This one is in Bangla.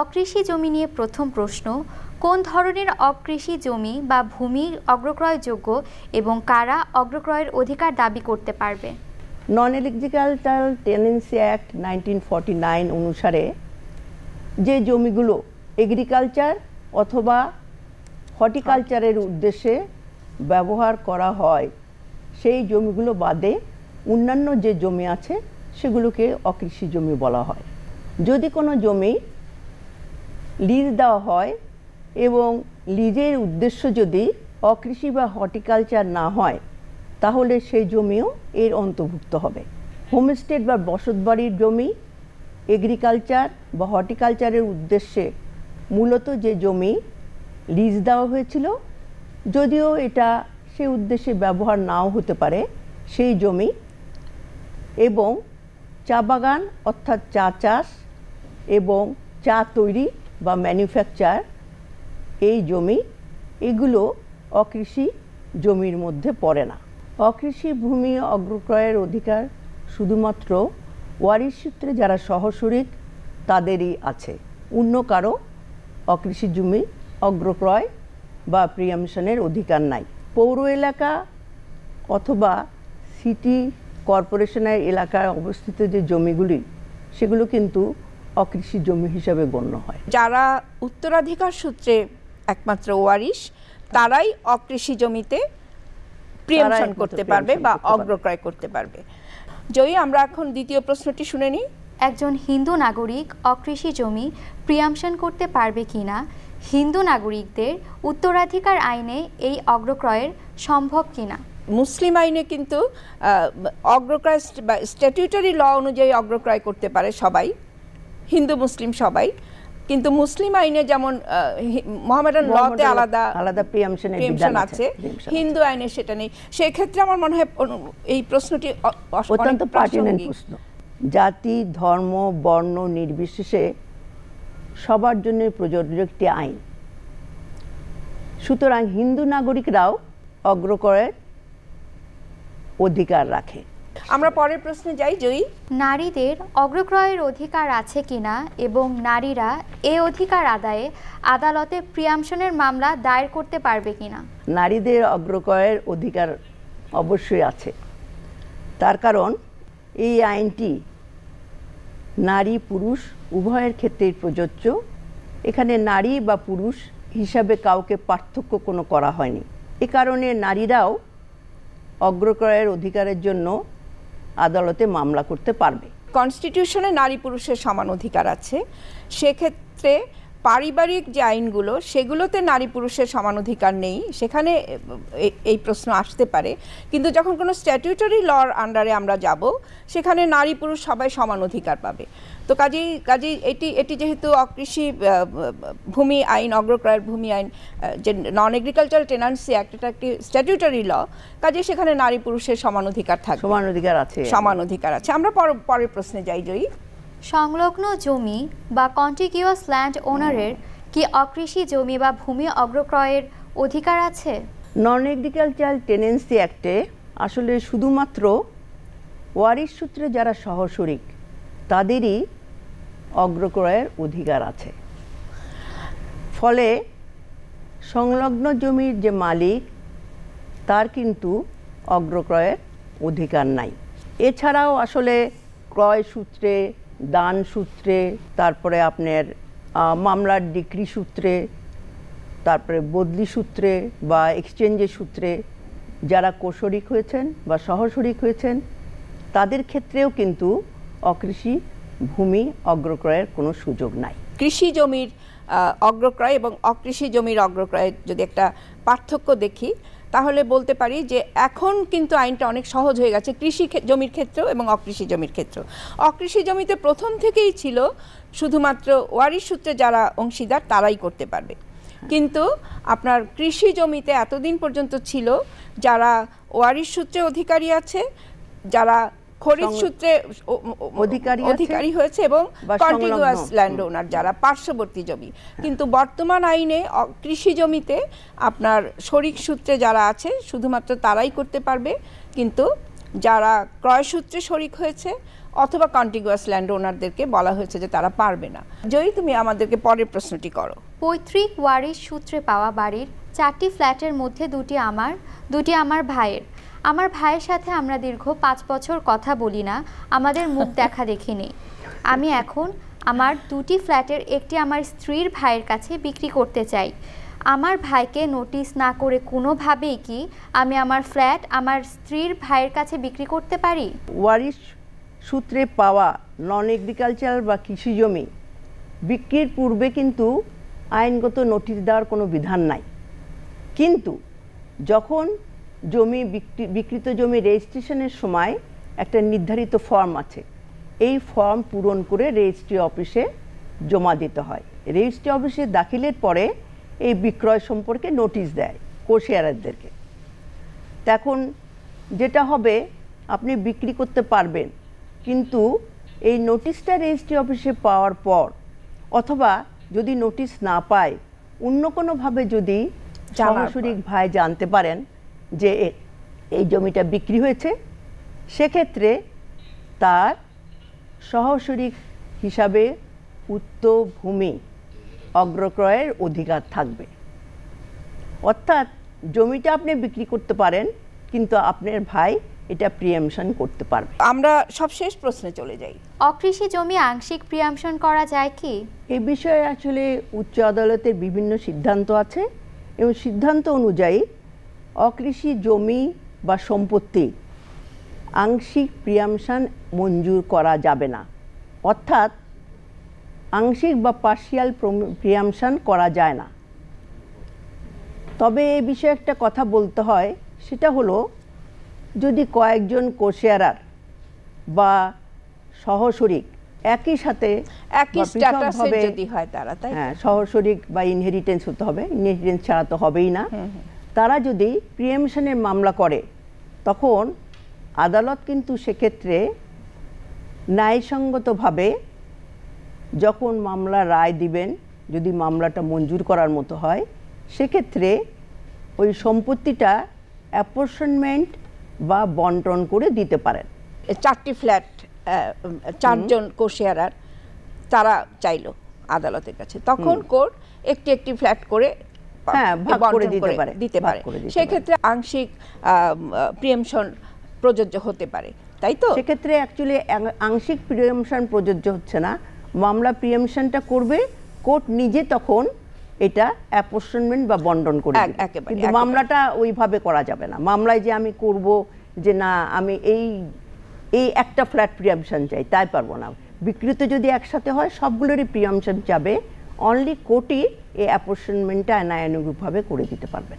অকৃষি জমি নিয়ে প্রথম প্রশ্ন কোন ধরনের অকৃষি জমি বা ভূমি অগ্রক্রয়যোগ্য এবং কারা অগ্রক্রয়ের অধিকার দাবি করতে পারবে non agricultural tenancy act nineteen অনুসারে যে জমিগুলো এগ্রিকালচার অথবা হর্টিকালচারের উদ্দেশ্যে ব্যবহার করা হয় সেই জমিগুলো বাদে অন্যান্য যে জমি আছে সেগুলোকে অকৃষি জমি বলা হয় যদি কোনো জমি লিজ দেওয়া হয় এবং লিজের উদ্দেশ্য যদি অকৃষি বা হর্টিকালচার না হয় তাহলে সেই জমিও এর অন্তর্ভুক্ত হবে হোমস্টেড বা বসত বাড়ির জমি এগ্রিকালচার বা হর্টিকালচারের উদ্দেশ্যে মূলত যে জমি লিজ দেওয়া হয়েছিল যদিও এটা সেই উদ্দেশ্যে ব্যবহার নাও হতে পারে সেই জমি এবং চা বাগান অর্থাৎ চা চাষ এবং চা তৈরি বা ম্যানুফ্যাকচার এই জমি এগুলো অকৃষি জমির মধ্যে পড়ে না অকৃষি ভূমি অগ্রক্রয়ের অধিকার শুধুমাত্র ওয়ারিশ সূত্রে যারা সহশরিক তাদেরই আছে অন্য কারো অকৃষি জমি অগ্রক্রয় বা প্রিয়ামশনের অধিকার নাই পৌর এলাকা অথবা সিটি কর্পোরেশনের এলাকায় অবস্থিত যে জমিগুলি সেগুলো কিন্তু অকৃষি জমি হিসাবে গণ্য হয় যারা উত্তরাধিকার সূত্রে একমাত্র ওয়ারিশ তারাই অকৃষি জমিতে প্রিয়ন করতে পারবে বা অগ্রক্রয় করতে পারবে জয়ী আমরা এখন দ্বিতীয় প্রশ্নটি শুনে নিই একজন হিন্দু নাগরিক অকৃষি জমি প্রিয়ামশন করতে পারবে কিনা হিন্দু নাগরিকদের উত্তরাধিকার আইনে এই অগ্রক্রয়ের সম্ভব কিনা মুসলিম আইনে কিন্তু অগ্রক্রয় বা স্ট্যাটিউটারি ল অনুযায়ী অগ্রক্রয় করতে পারে সবাই হিন্দু মুসলিম সবাই কিন্তু মুসলিম আইনে যেমন মহামেডান লতে আলাদা আলাদা প্রিয়ামশন আছে হিন্দু আইনে সেটা নেই সেক্ষেত্রে আমার মনে হয় এই প্রশ্নটি অত্যন্ত প্রাচীন প্রশ্ন জাতি ধর্ম বর্ণ নির্বিশেষে সবার জন্য প্রযোজ্য একটি আইন সুতরাং হিন্দু নাগরিকরাও অগ্রকরের অধিকার রাখে আমরা পরের প্রশ্নে যাই জয়ী নারীদের অগ্রক্রয়ের অধিকার আছে কিনা এবং নারীরা এ অধিকার আদায়ে আদালতে প্রিয়ামশনের মামলা দায়ের করতে পারবে কিনা নারীদের অগ্রক্রয়ের অধিকার অবশ্যই আছে তার কারণ এই আইনটি নারী পুরুষ উভয়ের ক্ষেত্রেই প্রযোজ্য এখানে নারী বা পুরুষ হিসাবে কাউকে পার্থক্য কোনো করা হয়নি এ কারণে নারীরাও অগ্রক্রয়ের অধিকারের জন্য আদালতে মামলা করতে পারবে কনস্টিটিউশনে নারী পুরুষের সমান অধিকার আছে সেক্ষেত্রে পারিবারিক যে আইনগুলো সেগুলোতে নারী পুরুষের সমান অধিকার নেই সেখানে এই প্রশ্ন আসতে পারে কিন্তু যখন কোনো স্ট্যাটিউটরি লর আন্ডারে আমরা যাব সেখানে নারী পুরুষ সবাই সমান অধিকার পাবে তো কাজেই কাজেই এটি এটি যেহেতু অকৃষি ভূমি আইন অগ্রক্রয়ের ভূমি আইন যে নন এগ্রিকালচারাল টেনান্সি অ্যাক্ট এটা একটি স্ট্যাটিউটারি ল কাজে সেখানে নারী পুরুষের সমান অধিকার থাকে সমান অধিকার আছে সমান অধিকার আছে আমরা পরের প্রশ্নে যাই জয়ী সংলগ্ন জমি বা কন্টিকিউস ল্যান্ড ওনারের কি অকৃষি জমি বা ভূমি অগ্রক্রয়ের অধিকার আছে নন এগ্রিকালচারাল টেনেন্সি অ্যাক্টে আসলে শুধুমাত্র ওয়ারিস সূত্রে যারা সহশরিক তাদেরই অগ্রক্রয়ের অধিকার আছে ফলে সংলগ্ন জমির যে মালিক তার কিন্তু অগ্রক্রয়ের অধিকার নাই এছাড়াও আসলে ক্রয় সূত্রে দান সূত্রে তারপরে আপনার মামলার ডিক্রি সূত্রে তারপরে বদলি সূত্রে বা এক্সচেঞ্জের সূত্রে যারা কোশরিক হয়েছেন বা সহশরিক হয়েছেন তাদের ক্ষেত্রেও কিন্তু অকৃষি ভূমি অগ্রক্রয়ের কোনো সুযোগ নাই কৃষি জমির অগ্রক্রয় এবং অকৃষি জমির অগ্রক্রয়ের যদি একটা পার্থক্য দেখি তাহলে বলতে পারি যে এখন কিন্তু আইনটা অনেক সহজ হয়ে গেছে কৃষি জমির ক্ষেত্রেও এবং অকৃষি জমির ক্ষেত্র অকৃষি জমিতে প্রথম থেকেই ছিল শুধুমাত্র ওয়ারিশ সূত্রে যারা অংশীদার তারাই করতে পারবে কিন্তু আপনার কৃষি জমিতে এতদিন পর্যন্ত ছিল যারা ওয়ারিশ সূত্রে অধিকারী আছে যারা খরিদ সূত্রে অধিকারী অধিকারী হয়েছে এবং কন্টিনিউয়াস ল্যান্ড ওনার যারা পার্শ্ববর্তী জমি হ্যাঁ। কিন্তু বর্তমান আইনে কৃষি জমিতে আপনার শরিক সূত্রে যারা আছে শুধুমাত্র তারাই করতে পারবে কিন্তু যারা ক্রয় সূত্রে শরিক হয়েছে অথবা কন্টিগুয়াস ল্যান্ড ওনারদেরকে বলা হয়েছে যে তারা পারবে না জয়ী তুমি আমাদেরকে পরের প্রশ্নটি করো পৈতৃক ওয়ারিশ সূত্রে পাওয়া বাড়ির চারটি ফ্ল্যাটের মধ্যে দুটি আমার দুটি আমার ভাইয়ের আমার ভাইয়ের সাথে আমরা দীর্ঘ পাঁচ বছর কথা বলি না আমাদের মুখ দেখা দেখি নেই আমি এখন আমার দুটি ফ্ল্যাটের একটি আমার স্ত্রীর ভাইয়ের কাছে বিক্রি করতে চাই আমার ভাইকে নোটিস না করে কোনোভাবেই কি আমি আমার ফ্ল্যাট আমার স্ত্রীর ভাইয়ের কাছে বিক্রি করতে পারি ওয়ারিশ সূত্রে পাওয়া নন এগ্রিকালচার বা কৃষি জমি বিক্রির পূর্বে কিন্তু আইনগত নোটিশ দেওয়ার কোনো বিধান নাই কিন্তু যখন জমি বিক্রি বিক্রিত জমি রেজিস্ট্রেশনের সময় একটা নির্ধারিত ফর্ম আছে এই ফর্ম পূরণ করে রেজিস্ট্রি অফিসে জমা দিতে হয় রেজিস্ট্রি অফিসে দাখিলের পরে এই বিক্রয় সম্পর্কে নোটিশ দেয় কোশিয়ারদেরকে তখন যেটা হবে আপনি বিক্রি করতে পারবেন কিন্তু এই নোটিশটা রেজিস্ট্রি অফিসে পাওয়ার পর অথবা যদি নোটিশ না পায় অন্য কোনোভাবে যদি সাংসরিক ভাই জানতে পারেন যে এই জমিটা বিক্রি হয়েছে সেক্ষেত্রে তার সহসরিক হিসাবে উক্ত ভূমি অগ্রক্রয়ের অধিকার থাকবে অর্থাৎ জমিটা আপনি বিক্রি করতে পারেন কিন্তু আপনার ভাই এটা প্রিয়ামশন করতে পারবে আমরা সব শেষ প্রশ্নে চলে যাই অকৃষি জমি আংশিক প্রিয়ামশন করা যায় কি এ বিষয়ে আসলে উচ্চ আদালতের বিভিন্ন সিদ্ধান্ত আছে এবং সিদ্ধান্ত অনুযায়ী অকৃষি জমি বা সম্পত্তি আংশিক প্রিয়ামশন মঞ্জুর করা যাবে না অর্থাৎ আংশিক বা পার্শিয়াল প্রিয়ামশন করা যায় না তবে এ বিষয়ে একটা কথা বলতে হয় সেটা হলো যদি কয়েকজন কোশিয়ারার বা সহশরিক একই সাথে একই স্ট্যাটাসে যদি হয় তারা তাই হ্যাঁ সহশরিক বা ইনহেরিটেন্স হতে হবে ইনহেরিটেন্স ছাড়া তো হবেই না তারা যদি প্রিএমশনের মামলা করে তখন আদালত কিন্তু সেক্ষেত্রে ন্যায়সঙ্গতভাবে যখন মামলা রায় দিবেন যদি মামলাটা মঞ্জুর করার মতো হয় সেক্ষেত্রে ওই সম্পত্তিটা অ্যাপোর্শনমেন্ট বা বন্টন করে দিতে পারেন চারটি ফ্ল্যাট চারজন কোশিয়ারার তারা চাইল আদালতের কাছে তখন কোর্ট একটি একটি ফ্ল্যাট করে হ্যাঁ দিতে পারে সেক্ষেত্রে আংশিক প্রিয়েমশন প্রযোজ্য হতে পারে তাই তো সেক্ষেত্রে অ্যাকচুয়ালি আংশিক প্রিয়েমশন প্রযোজ্য হচ্ছে না মামলা প্রিয়েমশনটা করবে কোর্ট নিজে তখন এটা অ্যাপোস্টনমেন্ট বা বন্ডন করে কিন্তু মামলাটা ওইভাবে করা যাবে না মামলায় যে আমি করব যে না আমি এই এই একটা ফ্ল্যাট প্রিয়ামশন চাই তাই পারবো না বিক্রিত যদি একসাথে হয় সবগুলোরই প্রিয়ামশন যাবে অনলি কোটি এই অ্যাপোর্শনমেন্টটা আইনানুগভাবে করে দিতে পারবে